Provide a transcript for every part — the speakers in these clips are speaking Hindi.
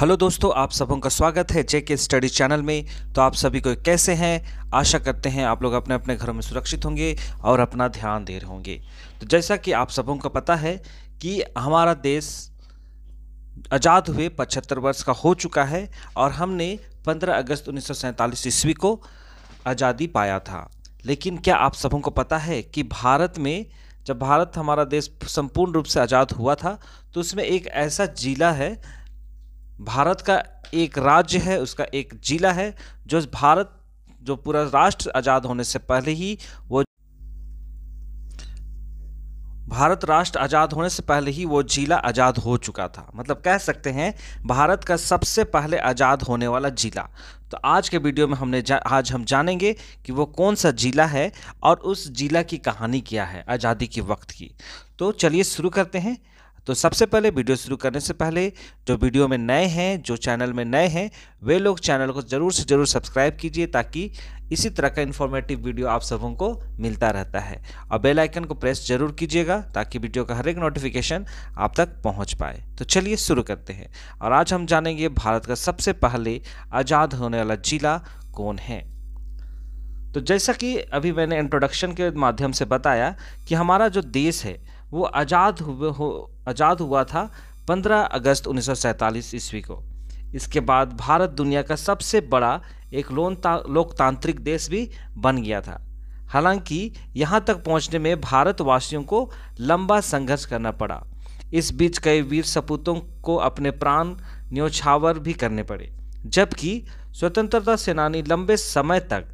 हेलो दोस्तों आप सबों का स्वागत है जे के स्टडी चैनल में तो आप सभी को कैसे हैं आशा करते हैं आप लोग अपने अपने घरों में सुरक्षित होंगे और अपना ध्यान दे रहे होंगे तो जैसा कि आप सबों को पता है कि हमारा देश आज़ाद हुए पचहत्तर वर्ष का हो चुका है और हमने 15 अगस्त उन्नीस ईस्वी को आज़ादी पाया था लेकिन क्या आप सबों को पता है कि भारत में जब भारत हमारा देश संपूर्ण रूप से आज़ाद हुआ था तो उसमें एक ऐसा जिला है भारत का एक राज्य है उसका एक जिला है जो भारत जो पूरा राष्ट्र आज़ाद होने से पहले ही वो भारत राष्ट्र आज़ाद होने से पहले ही वो जिला आज़ाद हो चुका था मतलब कह सकते हैं भारत का सबसे पहले आज़ाद होने वाला जिला तो आज के वीडियो में हमने जा, आज हम जानेंगे कि वो कौन सा जिला है और उस जिला की कहानी क्या है आज़ादी के वक्त की तो चलिए शुरू करते हैं तो सबसे पहले वीडियो शुरू करने से पहले जो वीडियो में नए हैं जो चैनल में नए हैं वे लोग चैनल को ज़रूर से ज़रूर सब्सक्राइब कीजिए ताकि इसी तरह का इन्फॉर्मेटिव वीडियो आप सबों को मिलता रहता है और बेल आइकन को प्रेस जरूर कीजिएगा ताकि वीडियो का हर एक नोटिफिकेशन आप तक पहुंच पाए तो चलिए शुरू करते हैं और आज हम जानेंगे भारत का सबसे पहले आज़ाद होने वाला जिला कौन है तो जैसा कि अभी मैंने इंट्रोडक्शन के माध्यम से बताया कि हमारा जो देश है वो आज़ाद हो आज़ाद हुआ था 15 अगस्त 1947 ईस्वी को इसके बाद भारत दुनिया का सबसे बड़ा एक लोकतांत्रिक देश भी बन गया था हालांकि यहाँ तक पहुँचने में भारतवासियों को लंबा संघर्ष करना पड़ा इस बीच कई वीर सपूतों को अपने प्राण न्योछावर भी करने पड़े जबकि स्वतंत्रता सेनानी लंबे समय तक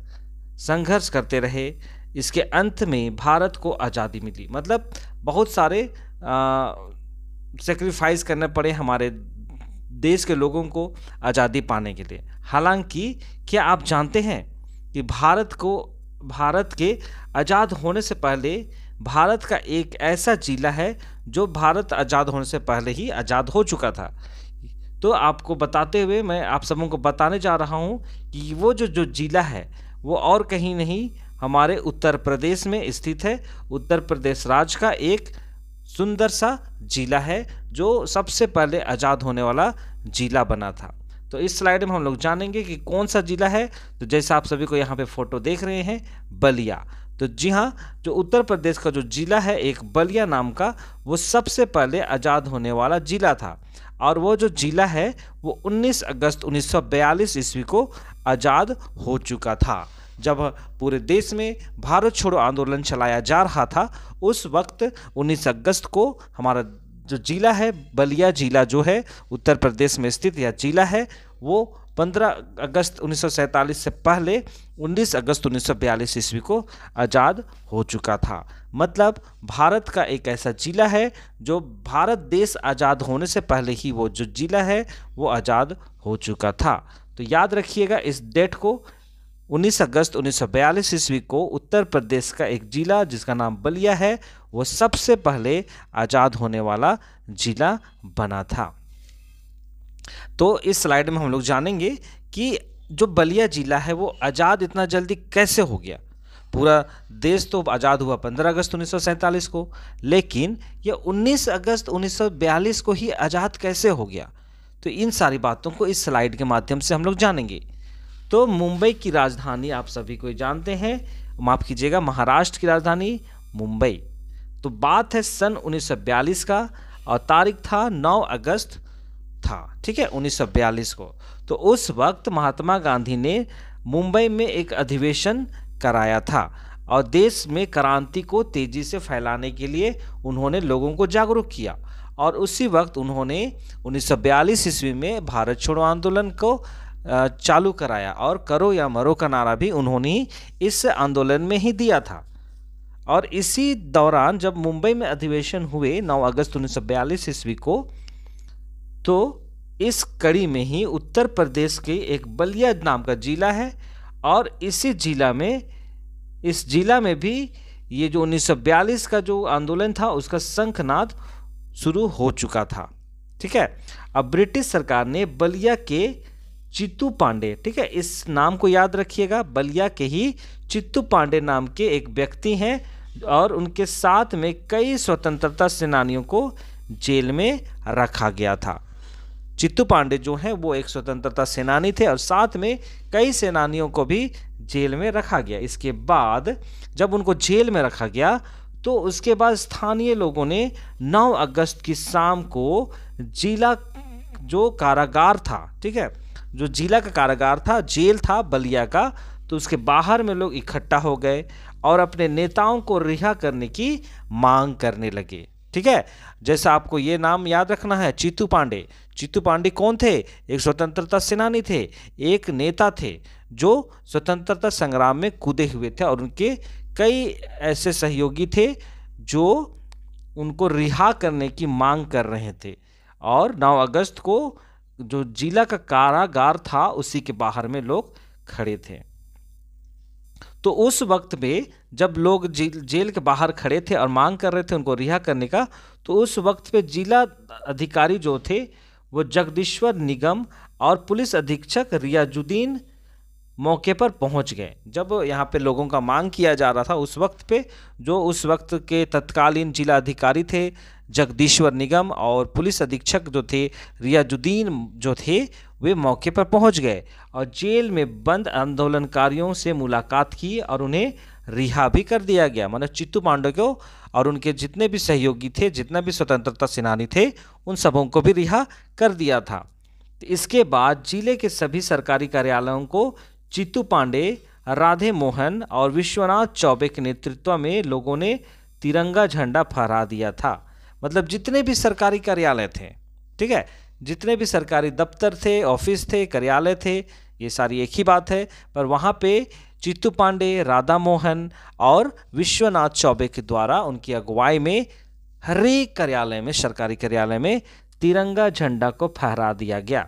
संघर्ष करते रहे इसके अंत में भारत को आज़ादी मिली मतलब बहुत सारे सेक्रीफाइस करने पड़े हमारे देश के लोगों को आज़ादी पाने के लिए हालांकि क्या आप जानते हैं कि भारत को भारत के आज़ाद होने से पहले भारत का एक ऐसा जिला है जो भारत आज़ाद होने से पहले ही आज़ाद हो चुका था तो आपको बताते हुए मैं आप सबों को बताने जा रहा हूँ कि वो जो जो जिला है वो और कहीं नहीं हमारे उत्तर प्रदेश में स्थित है उत्तर प्रदेश राज्य का एक सुंदर सा जिला है जो सबसे पहले आज़ाद होने वाला जिला बना था तो इस स्लाइड में हम लोग जानेंगे कि कौन सा जिला है तो जैसा आप सभी को यहाँ पे फोटो देख रहे हैं बलिया तो जी हाँ जो उत्तर प्रदेश का जो जिला है एक बलिया नाम का वो सबसे पहले आज़ाद होने वाला जिला था और वो जो जिला है वो 19 अगस्त 1942 ईस्वी को आज़ाद हो चुका था जब पूरे देश में भारत छोड़ो आंदोलन चलाया जा रहा था उस वक्त 19 अगस्त को हमारा जो जिला है बलिया जिला जो है उत्तर प्रदेश में स्थित यह जिला है वो 15 अगस्त 1947 से पहले 19 अगस्त 1942 ईस्वी को आज़ाद हो चुका था मतलब भारत का एक ऐसा जिला है जो भारत देश आज़ाद होने से पहले ही वो जो जिला है वो आज़ाद हो चुका था तो याद रखिएगा इस डेट को 19 अगस्त 1942 ईस्वी को उत्तर प्रदेश का एक जिला जिसका नाम बलिया है वो सबसे पहले आज़ाद होने वाला जिला बना था तो इस स्लाइड में हम लोग जानेंगे कि जो बलिया जिला है वो आज़ाद इतना जल्दी कैसे हो गया पूरा देश तो आज़ाद हुआ 15 अगस्त उन्नीस को लेकिन यह 19 अगस्त 1942 को ही आज़ाद कैसे हो गया तो इन सारी बातों को इस स्लाइड के माध्यम से हम लोग जानेंगे तो मुंबई की राजधानी आप सभी को जानते हैं माफ़ कीजिएगा महाराष्ट्र की राजधानी मुंबई तो बात है सन 1942 का और तारीख था 9 अगस्त था ठीक है 1942 को तो उस वक्त महात्मा गांधी ने मुंबई में एक अधिवेशन कराया था और देश में क्रांति को तेज़ी से फैलाने के लिए उन्होंने लोगों को जागरूक किया और उसी वक्त उन्होंने 1942 ईस्वी में भारत छोड़ो आंदोलन को चालू कराया और करो या मरो का नारा भी उन्होंने इस आंदोलन में ही दिया था और इसी दौरान जब मुंबई में अधिवेशन हुए 9 अगस्त उन्नीस सौ ईस्वी को तो इस कड़ी में ही उत्तर प्रदेश के एक बलिया नाम का जिला है और इसी जिला में इस जिला में भी ये जो 1942 का जो आंदोलन था उसका शंखनाद शुरू हो चुका था ठीक है अब ब्रिटिश सरकार ने बलिया के चित्तू पांडे ठीक है इस नाम को याद रखिएगा बलिया के ही चित्तू पांडे नाम के एक व्यक्ति हैं और उनके साथ में कई स्वतंत्रता सेनानियों को जेल में रखा गया था चित्तू पांडे जो हैं वो एक स्वतंत्रता सेनानी थे और साथ में कई सेनानियों को भी जेल में रखा गया इसके बाद जब उनको जेल में रखा गया तो उसके बाद स्थानीय लोगों ने 9 अगस्त की शाम को जिला जो कारागार था ठीक है जो जिला का कारागार था जेल था बलिया का तो उसके बाहर में लोग इकट्ठा हो गए और अपने नेताओं को रिहा करने की मांग करने लगे ठीक है जैसा आपको ये नाम याद रखना है चीतू पांडे चीतू पांडे कौन थे एक स्वतंत्रता सेनानी थे एक नेता थे जो स्वतंत्रता संग्राम में कूदे हुए थे और उनके कई ऐसे सहयोगी थे जो उनको रिहा करने की मांग कर रहे थे और 9 अगस्त को जो जिला का कारागार था उसी के बाहर में लोग खड़े थे तो उस वक्त में जब लोग जेल के बाहर खड़े थे और मांग कर रहे थे उनको रिहा करने का तो उस वक्त पे जिला अधिकारी जो थे वो जगदीश्वर निगम और पुलिस अधीक्षक रियाजुद्दीन मौके पर पहुंच गए जब यहाँ पे लोगों का मांग किया जा रहा था उस वक्त पे जो उस वक्त के तत्कालीन जिला अधिकारी थे जगदीश्वर निगम और पुलिस अधीक्षक जो थे रियाजुद्दीन जो थे वे मौके पर पहुंच गए और जेल में बंद आंदोलनकारियों से मुलाकात की और उन्हें रिहा भी कर दिया गया मतलब चित्तू पांडे को और उनके जितने भी सहयोगी थे जितना भी स्वतंत्रता सेनानी थे उन सबों को भी रिहा कर दिया था इसके बाद जिले के सभी सरकारी कार्यालयों को चित्तू पांडे राधे मोहन और विश्वनाथ चौबे के नेतृत्व में लोगों ने तिरंगा झंडा फहरा दिया था मतलब जितने भी सरकारी कार्यालय थे ठीक है जितने भी सरकारी दफ्तर थे ऑफिस थे कार्यालय थे ये सारी एक ही बात है पर वहाँ पे चित्तू पांडे राधा मोहन और विश्वनाथ चौबे के द्वारा उनकी अगुवाई में हरेक कार्यालय में सरकारी कार्यालय में तिरंगा झंडा को फहरा दिया गया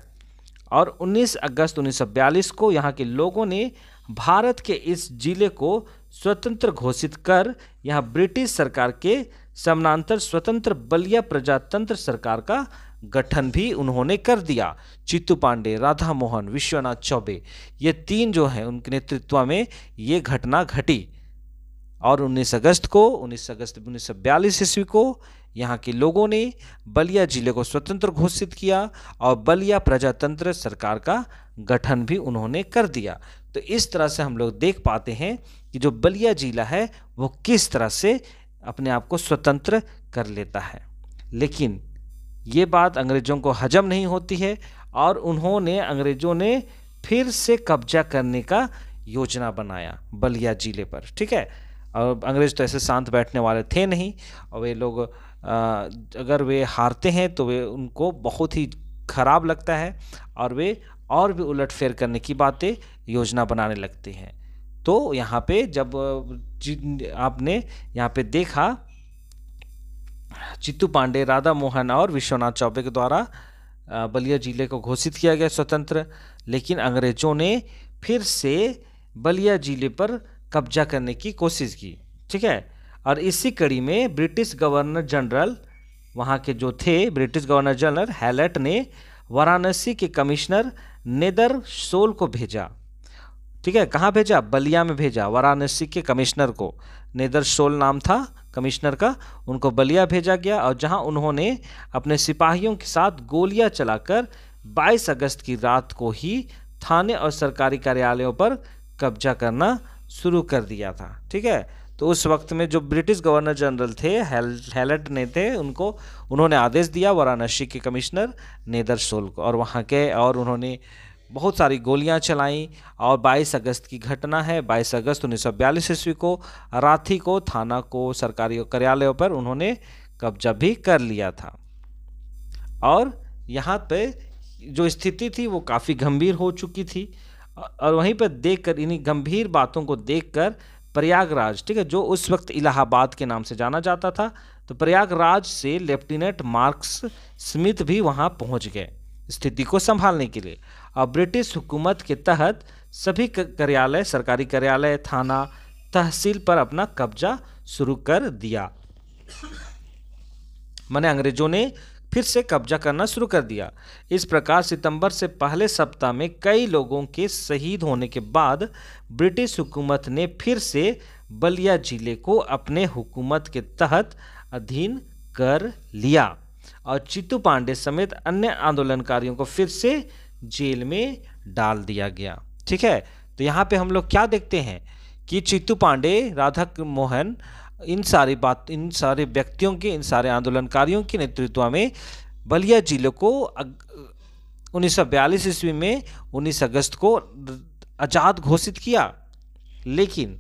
और 19 अगस्त 1942 को यहाँ के लोगों ने भारत के इस जिले को स्वतंत्र घोषित कर यहाँ ब्रिटिश सरकार के समानांतर स्वतंत्र बलिया प्रजातंत्र सरकार का गठन भी उन्होंने कर दिया चित्तू पांडे राधा मोहन विश्वनाथ चौबे ये तीन जो हैं उनके नेतृत्व में ये घटना घटी और 19 अगस्त को 19 अगस्त उन्नीस ईस्वी को यहाँ के लोगों ने बलिया जिले को स्वतंत्र घोषित किया और बलिया प्रजातंत्र सरकार का गठन भी उन्होंने कर दिया तो इस तरह से हम लोग देख पाते हैं कि जो बलिया जिला है वो किस तरह से अपने आप को स्वतंत्र कर लेता है लेकिन ये बात अंग्रेज़ों को हजम नहीं होती है और उन्होंने अंग्रेज़ों ने फिर से कब्जा करने का योजना बनाया बलिया जिले पर ठीक है और अंग्रेज तो ऐसे शांत बैठने वाले थे नहीं और वे लोग अगर वे हारते हैं तो वे उनको बहुत ही खराब लगता है और वे और भी उलट फेर करने की बातें योजना बनाने लगते हैं तो यहाँ पे जब आपने यहाँ पे देखा चित्तू पांडे राधा मोहन और विश्वनाथ चौबे के द्वारा बलिया जिले को घोषित किया गया स्वतंत्र लेकिन अंग्रेजों ने फिर से बलिया जिले पर कब्जा करने की कोशिश की ठीक है और इसी कड़ी में ब्रिटिश गवर्नर जनरल वहाँ के जो थे ब्रिटिश गवर्नर जनरल हैलेट ने वाराणसी के कमिश्नर नेदर सोल को भेजा ठीक है कहाँ भेजा बलिया में भेजा वाराणसी के कमिश्नर को नेदर सोल नाम था कमिश्नर का उनको बलिया भेजा गया और जहाँ उन्होंने अपने सिपाहियों के साथ गोलियाँ चलाकर 22 अगस्त की रात को ही थाने और सरकारी कार्यालयों पर कब्जा करना शुरू कर दिया था ठीक है तो उस वक्त में जो ब्रिटिश गवर्नर जनरल थे हेलड हेलट ने थे उनको उन्होंने आदेश दिया वाराणसी के कमिश्नर सोल को और वहाँ के और उन्होंने बहुत सारी गोलियां चलाईं और 22 अगस्त की घटना है 22 अगस्त उन्नीस सौ ईस्वी को राथी को थाना को सरकारी कार्यालयों पर उन्होंने कब्जा भी कर लिया था और यहाँ पे जो स्थिति थी वो काफ़ी गंभीर हो चुकी थी और वहीं पर देखकर इन्हीं गंभीर बातों को देखकर प्रयागराज ठीक है जो उस वक्त इलाहाबाद के नाम से जाना जाता था तो प्रयागराज से लेफ्टिनेंट मार्क्स स्मिथ भी वहाँ पहुँच गए स्थिति को संभालने के लिए और ब्रिटिश हुकूमत के तहत सभी कार्यालय सरकारी कार्यालय थाना तहसील पर अपना कब्जा शुरू कर दिया मैंने अंग्रेजों ने फिर से कब्जा करना शुरू कर दिया इस प्रकार सितंबर से पहले सप्ताह में कई लोगों के शहीद होने के बाद ब्रिटिश हुकूमत ने फिर से बलिया जिले को अपने हुकूमत के तहत अधीन कर लिया और चित्तू पांडे समेत अन्य आंदोलनकारियों को फिर से जेल में डाल दिया गया ठीक है तो यहाँ पे हम लोग क्या देखते हैं कि चित्तू पांडे राधा मोहन इन सारी बात इन सारे व्यक्तियों के इन सारे आंदोलनकारियों के नेतृत्व में बलिया जिले को उन्नीस सौ बयालीस ईस्वी में 19 अगस्त को आज़ाद घोषित किया लेकिन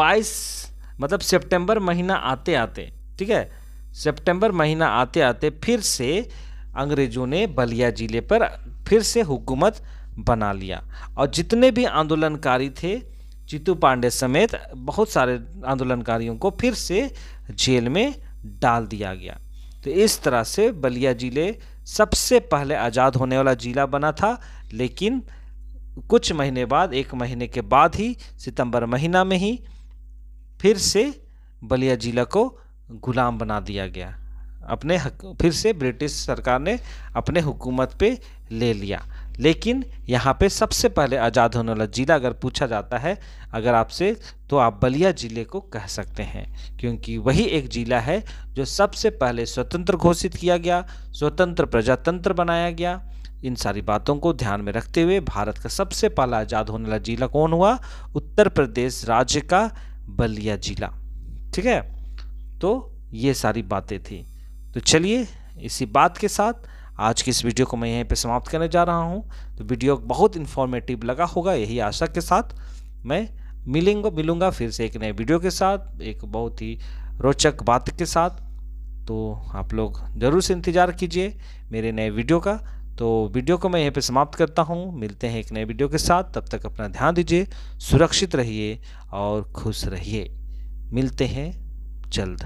22 मतलब सितंबर महीना आते आते ठीक है सितंबर महीना आते आते फिर से अंग्रेज़ों ने बलिया ज़िले पर फिर से हुकूमत बना लिया और जितने भी आंदोलनकारी थे जीतू पांडे समेत बहुत सारे आंदोलनकारियों को फिर से जेल में डाल दिया गया तो इस तरह से बलिया जिले सबसे पहले आज़ाद होने वाला जिला बना था लेकिन कुछ महीने बाद एक महीने के बाद ही सितंबर महीना में ही फिर से बलिया जिला को गुलाम बना दिया गया अपने हक, फिर से ब्रिटिश सरकार ने अपने हुकूमत पे ले लिया लेकिन यहाँ पे सबसे पहले आज़ाद होने वाला ज़िला अगर पूछा जाता है अगर आपसे तो आप बलिया ज़िले को कह सकते हैं क्योंकि वही एक ज़िला है जो सबसे पहले स्वतंत्र घोषित किया गया स्वतंत्र प्रजातंत्र बनाया गया इन सारी बातों को ध्यान में रखते हुए भारत का सबसे पहला आज़ाद होने वाला जिला कौन हुआ उत्तर प्रदेश राज्य का बलिया जिला ठीक है तो ये सारी बातें थी तो चलिए इसी बात के साथ आज की इस वीडियो को मैं यहीं पे समाप्त करने जा रहा हूँ तो वीडियो बहुत इन्फॉर्मेटिव लगा होगा यही आशा के साथ मैं मिलेंगे मिलूँगा फिर से एक नए वीडियो के साथ एक बहुत ही रोचक बात के साथ तो आप लोग ज़रूर से इंतज़ार कीजिए मेरे नए वीडियो का तो वीडियो को मैं यहीं पे समाप्त करता हूँ मिलते हैं एक नए वीडियो के साथ तब तक अपना ध्यान दीजिए सुरक्षित रहिए और खुश रहिए मिलते हैं जल्द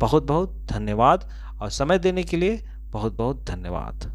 बहुत बहुत धन्यवाद और समय देने के लिए बहुत बहुत धन्यवाद